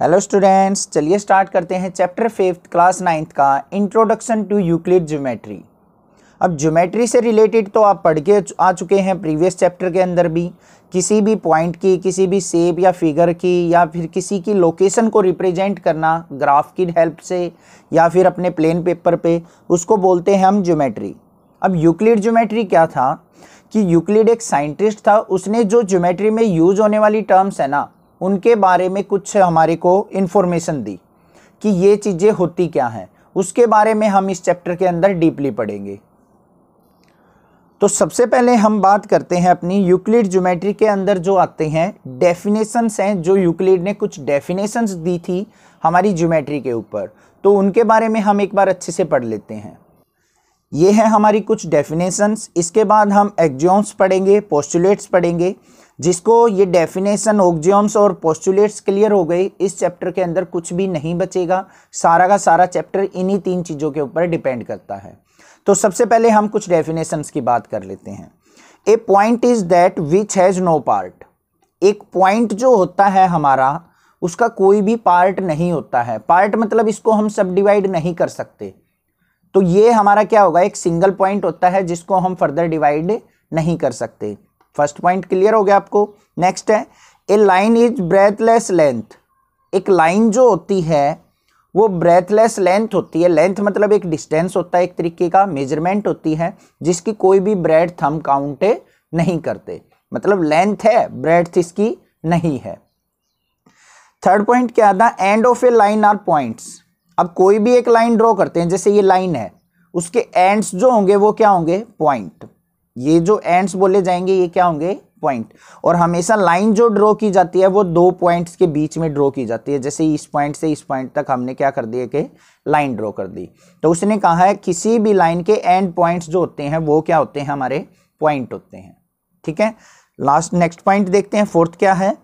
hello students चलिए start करते हैं चैप्टर फिफ्थ क्लास नाइन्थ का इंट्रोडक्शन टू यूक्लिड ज्योमेट्री अब ज्योमेट्री से रिलेटेड तो आप पढ़ के आ चुके हैं प्रीवियस चैप्टर के अंदर भी किसी भी पॉइंट की किसी भी सेप या फिगर की या फिर किसी की लोकेशन को रिप्रेजेंट करना ग्राफ की हेल्प से या फिर अपने प्लेन पेपर पे उसको बोलते हैं हम ज्योमेट्री अब यूक्लिड ज्योमेट्री क्या था कि यूक्लिड एक साइंटिस्ट था उसने जो ज्योमेट्री में यूज होने वाली टर्म्स है ना उनके बारे में कुछ हमारे को इन्फॉर्मेशन दी कि ये चीज़ें होती क्या हैं उसके बारे में हम इस चैप्टर के अंदर डीपली पढ़ेंगे तो सबसे पहले हम बात करते हैं अपनी यूक्लिड ज्योमेट्री के अंदर जो आते हैं डेफिनेशंस हैं जो यूक्लिड ने कुछ डेफिनेशंस दी थी हमारी ज्योमेट्री के ऊपर तो उनके बारे में हम एक बार अच्छे से पढ़ लेते हैं ये है हमारी कुछ डेफिनेशंस इसके बाद हम एग्जॉम्स पढ़ेंगे पोस्टुलेट्स पढ़ेंगे जिसको ये डेफिनेशन ऑक्जियम्स और पोस्टुलेट्स क्लियर हो गए इस चैप्टर के अंदर कुछ भी नहीं बचेगा सारा का सारा चैप्टर इन्हीं तीन चीज़ों के ऊपर डिपेंड करता है तो सबसे पहले हम कुछ डेफिनेशंस की बात कर लेते हैं a point is that which has no part एक पॉइंट जो होता है हमारा उसका कोई भी पार्ट नहीं होता है पार्ट मतलब इसको हम सब डिवाइड नहीं कर सकते तो ये हमारा क्या होगा एक सिंगल पॉइंट होता है जिसको हम फर्दर डिवाइड नहीं कर सकते फर्स्ट पॉइंट क्लियर हो गया आपको नेक्स्ट है a line is breathless length एक लाइन जो होती है वो ब्रेथलेस लेंथ होती है लेंथ मतलब एक डिस्टेंस होता है एक तरीके का मेजरमेंट होती है जिसकी कोई भी ब्रेड थम काउंट नहीं करते मतलब लेंथ है ब्रेड इसकी नहीं है थर्ड पॉइंट क्या था end of a line are points अब कोई भी एक लाइन ड्रॉ करते हैं जैसे ये लाइन है उसके एंड्स जो होंगे वो क्या होंगे पॉइंट ये जो एंड्स बोले जाएंगे ये क्या होंगे पॉइंट और हमेशा लाइन जो ड्रॉ की जाती है वो दो पॉइंट्स के बीच में ड्रॉ की जाती है जैसे इस पॉइंट से इस पॉइंट तक हमने क्या कर दिया कि लाइन ड्रॉ कर दी तो उसने कहा है किसी भी लाइन के एंड पॉइंट्स जो होते हैं वो क्या होते हैं हमारे पॉइंट होते हैं ठीक है लास्ट नेक्स्ट पॉइंट देखते हैं फोर्थ क्या है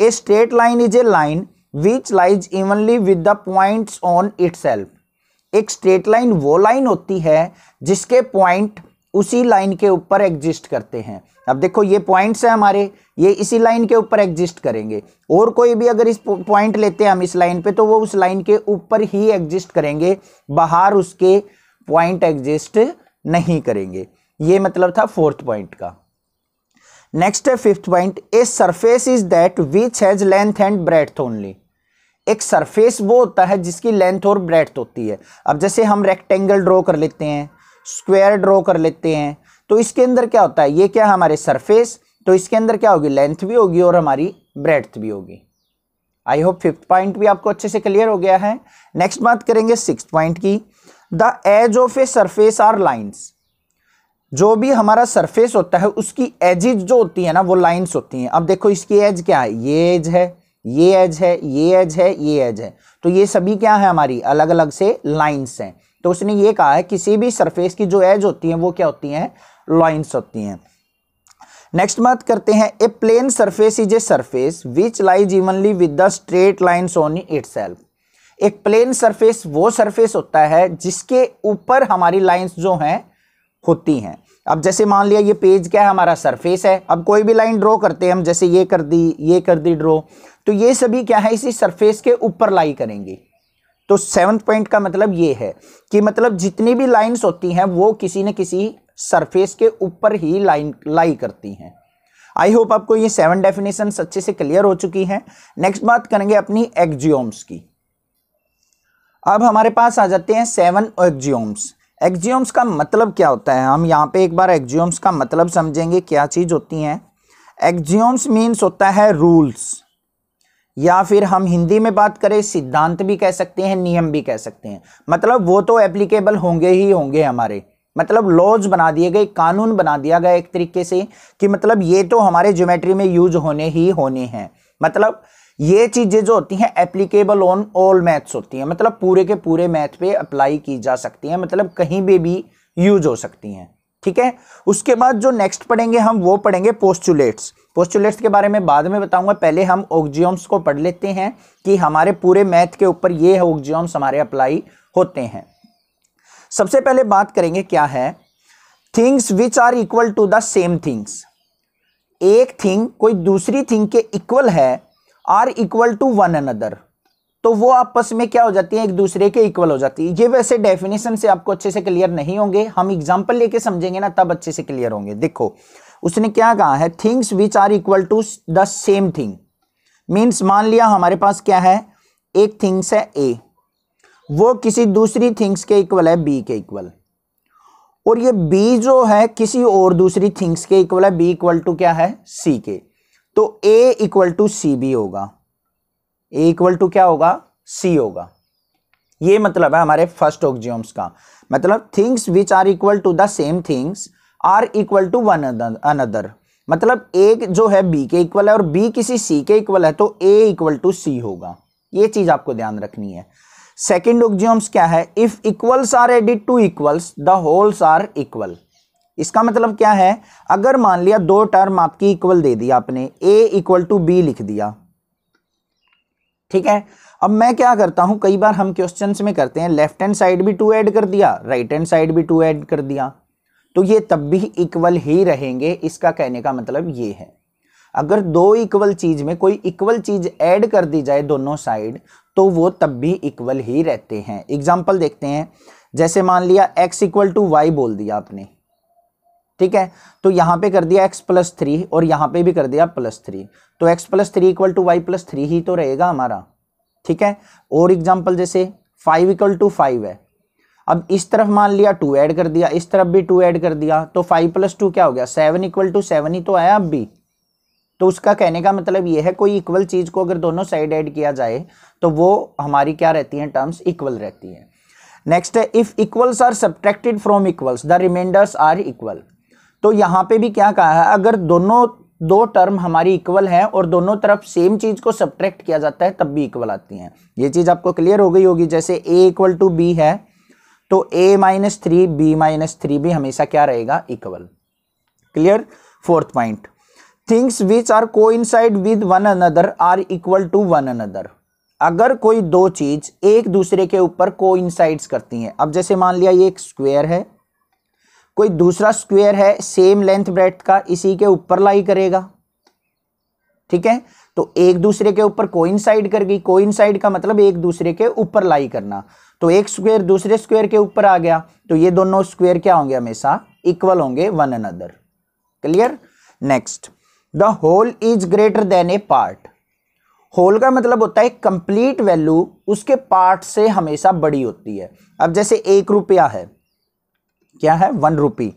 a straight line is a line which lies evenly with the points on it एक स्ट्रेट लाइन वो लाइन होती है जिसके पॉइंट उसी लाइन के ऊपर एग्जिस्ट करते हैं अब देखो ये पॉइंट्स हैं हमारे ये इसी लाइन के ऊपर एग्जिस्ट करेंगे और कोई भी अगर इस पॉइंट लेते हैं हम इस लाइन पे तो वो उस लाइन के ऊपर ही एग्जिस्ट करेंगे बाहर उसके पॉइंट एग्जिस्ट नहीं करेंगे ये मतलब था फोर्थ पॉइंट का नेक्स्ट है fifth point a surface is that which has length and breadth only एक सरफेस वो होता है जिसकी लेंथ और ब्रेथ होती है अब जैसे हम रेक्टेंगल ड्रॉ कर लेते हैं स्क्वायर ड्रॉ कर लेते हैं तो इसके अंदर क्या होता है ये क्या हमारे सरफेस तो इसके अंदर क्या होगी लेंथ भी होगी और हमारी ब्रेथ भी होगी आई होप फिफ्थ पॉइंट भी आपको अच्छे से क्लियर हो गया है नेक्स्ट बात करेंगे सिक्स पॉइंट की the edge of a surface are lines जो भी हमारा सरफेस होता है उसकी एजिज जो होती है ना वो लाइन्स होती हैं अब देखो इसकी एज क्या है ये एज है ये एज है ये एज है ये एज है तो ये सभी क्या है हमारी अलग अलग से लाइन्स हैं तो उसने ये कहा है किसी भी सरफेस की जो एज होती है वो क्या होती हैं लॉइंस होती हैं नेक्स्ट बात करते हैं a plane surface is a surface which lies evenly with the straight lines on it एक प्लेन सरफेस वो सरफेस होता है जिसके ऊपर हमारी लाइंस जो हैं होती हैं अब जैसे मान लिया ये पेज क्या है हमारा सरफेस है अब कोई भी लाइन ड्रॉ करते हैं हम जैसे ये कर दी ये कर दी ड्रॉ तो ये सभी क्या है इसी सरफेस के ऊपर लाई करेंगी तो सेवंथ पॉइंट का मतलब ये है कि मतलब जितनी भी लाइंस होती हैं वो किसी न किसी सरफेस के ऊपर ही लाइन लाई करती हैं आई होप आपको ये सेवन डेफिनेशन अच्छे से क्लियर हो चुकी हैं नेक्स्ट बात करेंगे अपनी एक्जियोम्स की अब हमारे पास आ जाते हैं सेवन एक्जियोम्स एक्जियोम्स का मतलब क्या होता है हम यहाँ पे एक बार एक्जियोम्स का मतलब समझेंगे क्या चीज़ होती हैं एक्जियोम्स मीन्स होता है रूल्स या फिर हम हिंदी में बात करें सिद्धांत भी कह सकते हैं नियम भी कह सकते हैं मतलब वो तो एप्लीकेबल होंगे ही होंगे हमारे मतलब लॉज बना दिए गए कानून बना दिया गया एक तरीके से कि मतलब ये तो हमारे ज्योमेट्री में यूज होने ही होने हैं मतलब ये चीज़ें जो होती हैं एप्लीकेबल ऑन ऑल मैथ्स होती हैं मतलब पूरे के पूरे मैथ पे अप्लाई की जा सकती हैं मतलब कहीं पर भी यूज हो सकती हैं ठीक है उसके बाद जो नेक्स्ट पढ़ेंगे हम वो पढ़ेंगे पोस्टुलेट्स पोस्टुलेट्स के बारे में बाद में बताऊंगा पहले हम ऑक्जियम्स को पढ़ लेते हैं कि हमारे पूरे मैथ के ऊपर ये ऑक्जियम्स हमारे अप्लाई होते हैं सबसे पहले बात करेंगे क्या है things which are equal to the same things एक थिंग कोई दूसरी थिंग के इक्वल है are equal to one another तो वो आपस में क्या हो जाती है एक दूसरे के इक्वल हो जाती है ये वैसे डेफिनेशन से आपको अच्छे से क्लियर नहीं होंगे हम एग्जाम्पल लेके समझेंगे ना तब अच्छे से क्लियर होंगे देखो उसने क्या कहा है things which are equal to the same thing means मान लिया हमारे पास क्या है एक थिंग्स है ए वो किसी दूसरी थिंग्स के इक्वल है बी के इक्वल और ये बी जो है किसी और दूसरी थिंग्स के इक्वल है बी इक्वल टू क्या है सी के तो A equal to C B होगा ए इक्वल टू क्या होगा सी होगा ये मतलब है हमारे फर्स्ट ऑक्जियम्स का मतलब things which are equal to the same things are equal to one another मतलब ए जो है बी के इक्वल है और बी किसी सी के इक्वल है तो ए इक्वल टू सी होगा ये चीज आपको ध्यान रखनी है सेकेंड ऑक्जियम्स क्या है if equals are added to equals the wholes are equal इसका मतलब क्या है अगर मान लिया दो टर्म आपकी इक्वल दे दी आपने ए इक्वल टू बी लिख दिया ठीक है अब मैं क्या करता हूं कई बार हम क्वेश्चन में करते हैं लेफ्ट हैंड साइड भी टू ऐड कर दिया राइट हैंड साइड भी टू ऐड कर दिया तो ये तब भी इक्वल ही रहेंगे इसका कहने का मतलब ये है अगर दो इक्वल चीज़ में कोई इक्वल चीज़ ऐड कर दी जाए दोनों साइड तो वो तब भी इक्वल ही रहते हैं एग्जाम्पल देखते हैं जैसे मान लिया x इक्वल टू वाई बोल दिया आपने ठीक है तो यहां पे कर दिया x प्लस थ्री और यहां पे भी कर दिया प्लस थ्री तो x plus three equal to Y plus three ही तो रहेगा हमारा ठीक है और एग्जाम्पल जैसे फाइव इक्वल टू फाइव है अब इस तरफ मान लिया टू ऐड कर दिया इस तरफ भी टू ऐड कर दिया तो फाइव प्लस टू क्या हो गया सेवन इक्वल टू सेवन ही तो आया अब भी तो उसका कहने का मतलब यह है कोई इक्वल चीज़ को अगर दोनों साइड ऐड किया जाए तो वो हमारी क्या रहती है टर्म्स इक्वल रहती है नेक्स्ट है if equals are subtracted from equals the remainders are equal तो यहाँ पे भी क्या कहा है अगर दोनों दो टर्म हमारी इक्वल हैं और दोनों तरफ सेम चीज़ को सब्ट्रैक्ट किया जाता है तब भी इक्वल आती हैं ये चीज़ आपको क्लियर हो गई होगी जैसे ए इक्वल टू बी है तो A minus three B minus three भी हमेशा क्या रहेगा equal clear fourth point things which are को with one another are equal to one another अगर कोई दो चीज एक दूसरे के ऊपर को करती हैं अब जैसे मान लिया ये एक स्क्वेयर है कोई दूसरा स्क्वेयर है सेम लेंथ ब्रेथ का इसी के ऊपर लाई करेगा ठीक है तो एक दूसरे के ऊपर कोइंसाइड कर गई कोइंसाइड का मतलब एक दूसरे के ऊपर लाई करना तो एक स्क्वेयर दूसरे स्क्वेयर के ऊपर आ गया तो ये दोनों स्क्वेयर क्या होंगे हमेशा इक्वल होंगे one another clear next the whole is greater than a part whole का मतलब होता है कंप्लीट वैल्यू उसके पार्ट से हमेशा बड़ी होती है अब जैसे एक रुपया है क्या है वन रुपी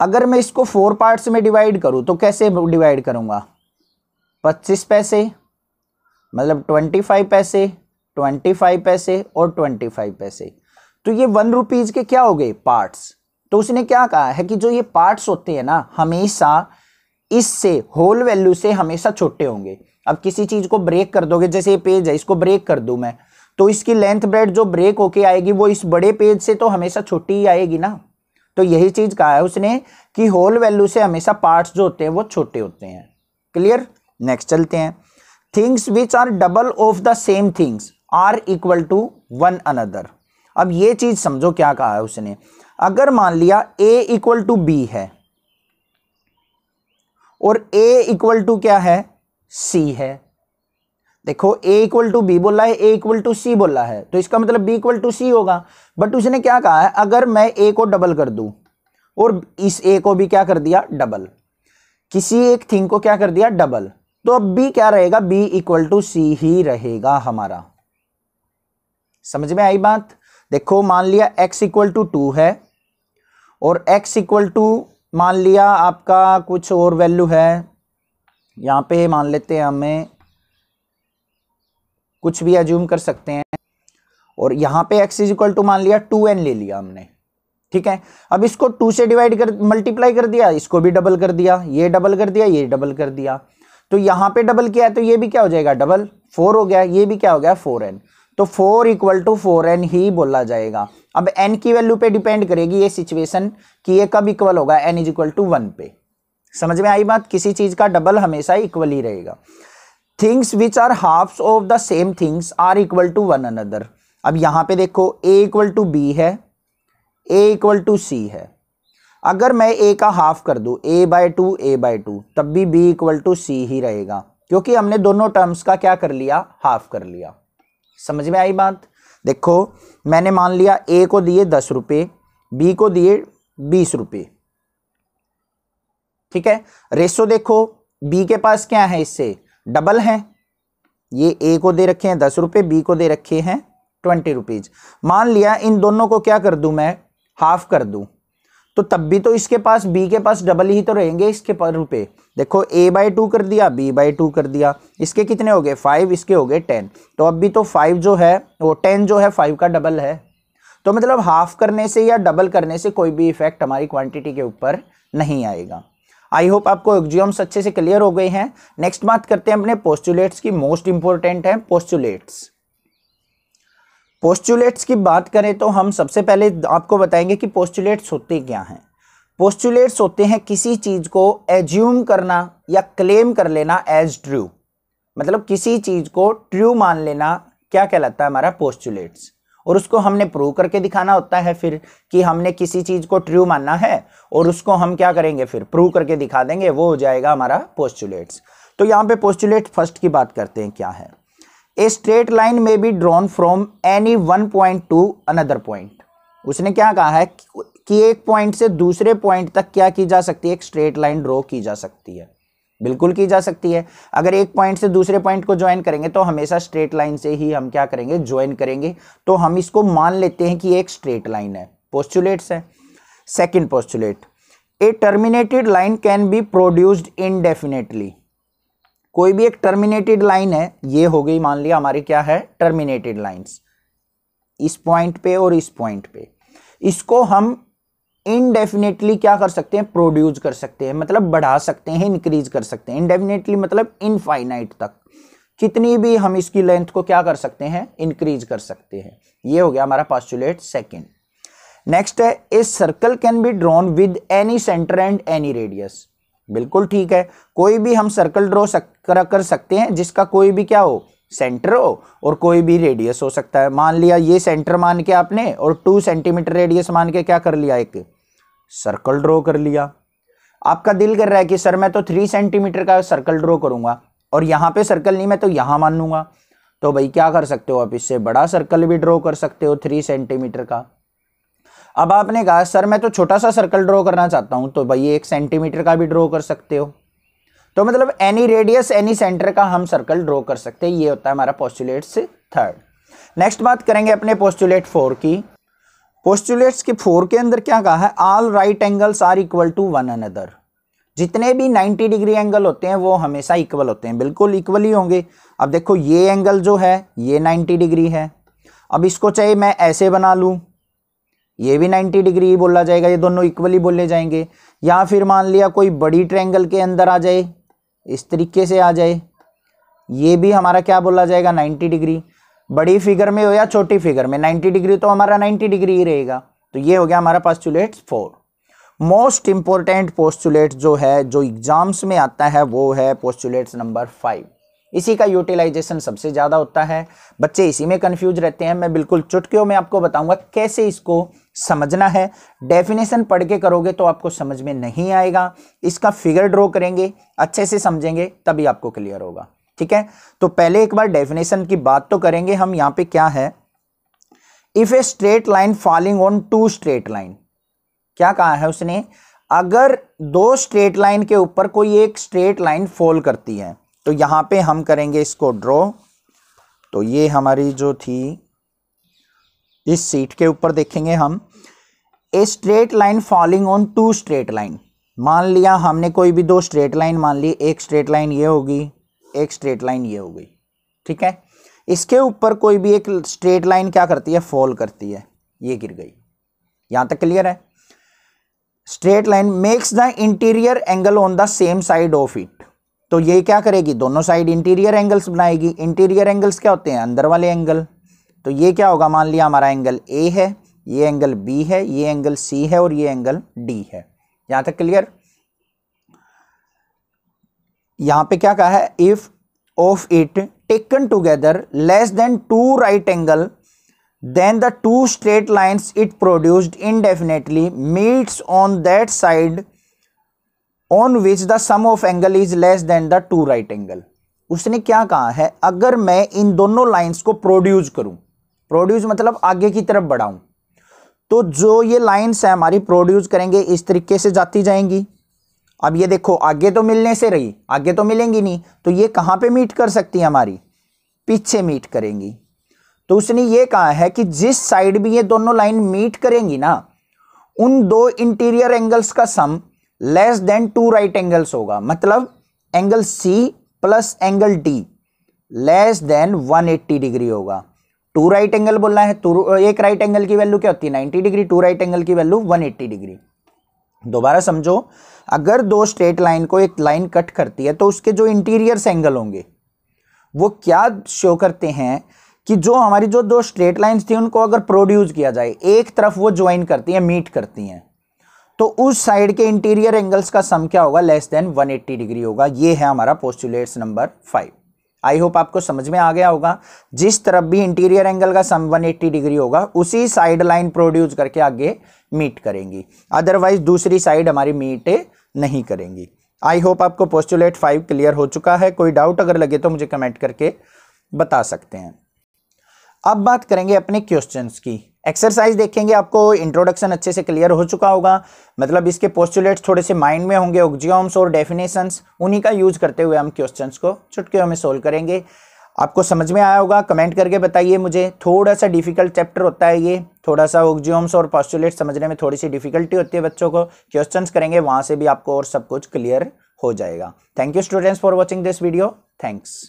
अगर मैं इसको फोर पार्ट्स में डिवाइड करूं तो कैसे डिवाइड करूंगा पच्चीस पैसे मतलब ट्वेंटी फाइव पैसे ट्वेंटी फाइव पैसे और ट्वेंटी फाइव पैसे तो ये वन रुपीज़ के क्या हो गए पार्ट्स तो उसने क्या कहा है कि जो ये पार्ट्स होते हैं ना हमेशा इससे होल वैल्यू से हमेशा छोटे होंगे अब किसी चीज़ को ब्रेक कर दोगे जैसे ये पेज है इसको ब्रेक कर दू मैं तो इसकी लेंथ ब्रेड जो ब्रेक होके आएगी वो इस बड़े पेज से तो हमेशा छोटी ही आएगी ना तो यही चीज़ कहा है उसने कि होल वैल्यू से हमेशा पार्ट्स जो होते हैं वो छोटे होते हैं क्लियर नेक्स्ट चलते हैं things which are double of the same things are equal to one another अब ये चीज समझो क्या कहा है उसने अगर मान लिया ए इक्वल टू बी है और ए इक्वल टू क्या है सी है देखो ए इक्वल टू बी बोला है ए इक्वल टू सी बोला है तो इसका मतलब बी इक्वल टू सी होगा बट उसने क्या कहा है अगर मैं ए को डबल कर दूं और इस ए को भी क्या कर दिया डबल किसी एक थिंग को क्या कर दिया डबल तो अब बी क्या रहेगा बी इक्वल टू सी ही रहेगा हमारा समझ में आई बात देखो मान लिया x इक्वल टू टू है और x इक्वल टू मान लिया आपका कुछ और वैल्यू है यहाँ पे मान लेते हैं हमें कुछ भी एज्यूम कर सकते हैं और यहाँ पे x इज इक्वल टू मान लिया टू एन ले लिया हमने ठीक है अब इसको टू से डिवाइड कर मल्टीप्लाई कर दिया इसको भी डबल कर दिया ये डबल कर दिया ये डबल कर दिया तो यहाँ पे डबल किया है तो ये भी क्या हो जाएगा डबल फोर हो गया ये भी क्या हो गया फोर एन तो four equal to four N ही बोला जाएगा अब एन की वैल्यू पे डिपेंड करेगी ये सिचुएशन कि ये कब इक्वल होगा N is equal to one पे समझ में आई बात किसी चीज़ का डबल हमेशा इक्वल ही रहेगा things which are half of the same things are equal to one another अब यहां पे देखो ए इक्वल टू बी है ए इक्वल टू सी है अगर मैं ए का हाफ कर दू A by two A by two तब भी बी इक्वल टू सी ही रहेगा क्योंकि हमने दोनों टर्म्स का क्या कर लिया हाफ कर लिया समझ में आई बात देखो मैंने मान लिया ए को दिए दस रुपये बी को दिए बीस रुपये ठीक है रेसो देखो बी के पास क्या है इससे डबल है ये ए को दे रखे हैं दस रुपये बी को दे रखे हैं ट्वेंटी रुपीज़ मान लिया इन दोनों को क्या कर दूं मैं हाफ कर दूं तो तब भी तो इसके पास बी के पास डबल ही तो रहेंगे इसके पर रुपये देखो ए बाई टू कर दिया बी बाई टू कर दिया इसके कितने हो गए फाइव इसके हो गए टेन तो अब भी तो फाइव जो है वो टेन जो है फाइव का डबल है तो मतलब हाफ करने से या डबल करने से कोई भी इफेक्ट हमारी क्वांटिटी के ऊपर नहीं आएगा आई होप आपको एग्जियम्स अच्छे से क्लियर हो गए हैं नेक्स्ट बात करते हैं अपने पोस्टुलेट्स की मोस्ट इंपॉर्टेंट है पोस्टुलेट्स पोस्टुलेट्स की बात करें तो हम सबसे पहले आपको बताएंगे कि पोस्टुलेट्स होते क्या हैं पोस्टुलेट्स होते हैं किसी चीज़ को एज्यूम करना या क्लेम कर लेना एज ट्रू मतलब किसी चीज़ को ट्रू मान लेना क्या कहलाता है हमारा पोस्टुलेट्स और उसको हमने प्रूव करके दिखाना होता है फिर कि हमने किसी चीज़ को ट्रू मानना है और उसको हम क्या करेंगे फिर प्रूव करके दिखा देंगे वो हो जाएगा हमारा पोस्टुलेट्स तो यहाँ पे पोस्टुलेट फर्स्ट की बात करते हैं क्या है a straight line may be drawn from any one point to another point उसने क्या कहा है कि एक पॉइंट से दूसरे पॉइंट तक क्या की जा सकती है एक स्ट्रेट लाइन ड्रॉ की जा सकती है बिल्कुल की जा सकती है अगर एक पॉइंट से दूसरे पॉइंट को ज्वाइन करेंगे तो हमेशा स्ट्रेट लाइन से ही हम क्या करेंगे ज्वाइन करेंगे तो हम इसको मान लेते हैं कि एक स्ट्रेट लाइन है पोस्टुलेट्स है second postulate a terminated line can be produced indefinitely कोई भी एक टर्मिनेटेड लाइन है ये हो गई मान लिया हमारी क्या है टर्मिनेटेड लाइन्स इस पॉइंट पे और इस पॉइंट पे इसको हम इनडेफिनेटली क्या कर सकते हैं प्रोड्यूस कर सकते हैं मतलब बढ़ा सकते हैं इंक्रीज कर सकते हैं इनडेफिनेटली मतलब इनफाइनाइट तक कितनी भी हम इसकी लेंथ को क्या कर सकते हैं इंक्रीज कर सकते हैं ये हो गया हमारा पॉस्टुलेट सेकेंड नेक्स्ट है a circle can be drawn with any centre and any radius बिल्कुल ठीक है कोई भी हम सर्कल ड्रॉ सक, कर, सकते हैं जिसका कोई भी क्या हो सेंटर हो और कोई भी रेडियस हो सकता है मान लिया ये सेंटर मान के आपने और टू सेंटीमीटर रेडियस मान के क्या कर लिया एक सर्कल ड्रॉ कर लिया आपका दिल कर रहा है कि सर मैं तो थ्री सेंटीमीटर का सर्कल ड्रॉ करूंगा और यहाँ पे सर्कल नहीं मैं तो यहाँ मान लूंगा तो भाई क्या कर सकते हो आप इससे बड़ा सर्कल भी ड्रॉ कर सकते हो थ्री सेंटीमीटर का अब आपने कहा सर मैं तो छोटा सा सर्कल ड्रॉ करना चाहता हूँ तो भाई एक सेंटीमीटर का भी ड्रॉ कर सकते हो तो मतलब एनी रेडियस एनी सेंटर का हम सर्कल ड्रॉ कर सकते हैं ये होता है हमारा पोस्टुलेट्स थर्ड नेक्स्ट बात करेंगे अपने पोस्टुलेट फोर की पोस्टुलेट्स के फोर के अंदर क्या कहा है all right angles are equal to one another जितने भी 90 डिग्री एंगल होते हैं वो हमेशा इक्वल होते हैं बिल्कुल इक्वल ही होंगे अब देखो ये एंगल जो है ये 90 डिग्री है अब इसको चाहे मैं ऐसे बना लूँ ये भी 90 डिग्री ही बोला जाएगा ये दोनों इक्वली बोले जाएंगे या फिर मान लिया कोई बड़ी ट्रैंगल के अंदर आ जाए इस तरीके से आ जाए ये भी हमारा क्या बोला जाएगा 90 डिग्री बड़ी फिगर में हो या छोटी फिगर में 90 डिग्री तो हमारा 90 डिग्री ही रहेगा तो ये हो गया हमारा postulate four most important postulate जो है जो एग्जाम्स में आता है वो है पोस्टुलेट्स नंबर फाइव इसी का यूटिलाइजेशन सबसे ज़्यादा होता है बच्चे इसी में कन्फ्यूज रहते हैं मैं बिल्कुल चुटकियों में आपको बताऊंगा कैसे इसको समझना है डेफिनेशन पढ़ के करोगे तो आपको समझ में नहीं आएगा इसका फिगर ड्रॉ करेंगे अच्छे से समझेंगे तभी आपको क्लियर होगा ठीक है तो पहले एक बार डेफिनेशन की बात तो करेंगे हम यहां पे क्या है if a straight line falling on two straight line क्या कहा है उसने अगर दो स्ट्रेट लाइन के ऊपर कोई एक स्ट्रेट लाइन फॉल करती है तो यहां पे हम करेंगे इसको ड्रॉ तो ये हमारी जो थी इस सीट के ऊपर देखेंगे हम a straight line falling on two straight line मान लिया हमने कोई भी दो स्ट्रेट लाइन मान ली एक स्ट्रेट लाइन ये होगी एक स्ट्रेट लाइन ये हो गई ठीक है इसके ऊपर कोई भी एक स्ट्रेट लाइन क्या करती है फॉल करती है ये गिर गई यहां तक क्लियर है straight line makes the interior angle on the same side of it तो ये क्या करेगी दोनों साइड इंटीरियर एंगल्स बनाएगी इंटीरियर एंगल्स क्या होते हैं अंदर वाले एंगल तो ये क्या होगा मान लिया हमारा एंगल ए है ये एंगल बी है ये एंगल सी है और ये एंगल डी है यहां तक क्लियर यहां पे क्या कहा है if of it taken together less than two right angle then the two straight lines it produced indefinitely meets on that side on which the sum of angle is less than the two right angle उसने क्या कहा है अगर मैं इन दोनों lines को produce करूं produce मतलब आगे की तरफ बढ़ाऊं तो जो ये लाइन्स है हमारी प्रोड्यूस करेंगे इस तरीके से जाती जाएंगी अब ये देखो आगे तो मिलने से रही आगे तो मिलेंगी नहीं तो ये कहाँ पे मीट कर सकती है हमारी पीछे मीट करेंगी तो उसने ये कहा है कि जिस साइड भी ये दोनों लाइन मीट करेंगी ना उन दो इंटीरियर एंगल्स का sum less than two right angles होगा मतलब angle C plus angle D less than 180 degree होगा टू राइट एंगल बोलना है एक राइट एंगल की वैल्यू क्या होती है ninety degree two right angle की वैल्यू वन एट्टी डिग्री दोबारा समझो अगर दो स्ट्रेट लाइन को एक लाइन कट करती है तो उसके जो इंटीरियर्स एंगल होंगे वो क्या शो करते हैं कि जो हमारी जो दो स्ट्रेट लाइंस थी उनको अगर प्रोड्यूस किया जाए एक तरफ वो ज्वाइन करती हैं मीट करती हैं तो उस साइड के इंटीरियर एंगल्स का सम क्या होगा लेस देन 180 डिग्री होगा ये है हमारा postulates number five I hope आपको समझ में आ गया होगा जिस तरफ भी इंटीरियर एंगल का सम 180 डिग्री होगा उसी साइड लाइन प्रोड्यूस करके आगे मीट करेंगी अदरवाइज दूसरी साइड हमारी मीट नहीं करेंगी आई होप आपको पोस्टुलेट फाइव क्लियर हो चुका है कोई डाउट अगर लगे तो मुझे कमेंट करके बता सकते हैं अब बात करेंगे अपने क्वेश्चंस की एक्सरसाइज देखेंगे आपको इंट्रोडक्शन अच्छे से क्लियर हो चुका होगा मतलब इसके पोस्टुलेट्स थोड़े से माइंड में होंगे ऑक्जियोम्स और डेफिनेशंस उन्हीं का यूज करते हुए हम क्वेश्चंस को चुटकियों में सोल्व करेंगे आपको समझ में आया होगा कमेंट करके बताइए मुझे थोड़ा सा डिफिकल्ट चैप्टर होता है ये थोड़ा सा ऑक्जियोम्स और पॉस्टुलेट्स समझने में थोड़ी सी डिफिकल्टी होती है बच्चों को क्वेश्चन करेंगे वहाँ से भी आपको और सब कुछ क्लियर हो जाएगा thank you students for watching this video thanks